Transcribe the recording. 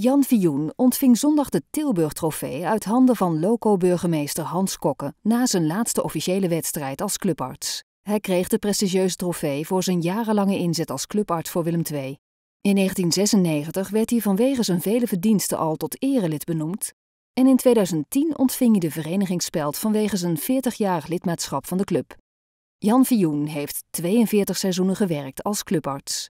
Jan Vioen ontving zondag de Tilburg-trofee uit handen van loco-burgemeester Hans Kokke na zijn laatste officiële wedstrijd als clubarts. Hij kreeg de prestigieuze trofee voor zijn jarenlange inzet als clubarts voor Willem II. In 1996 werd hij vanwege zijn vele verdiensten al tot erelid benoemd en in 2010 ontving hij de verenigingsspeld vanwege zijn 40-jarig lidmaatschap van de club. Jan Vioen heeft 42 seizoenen gewerkt als clubarts.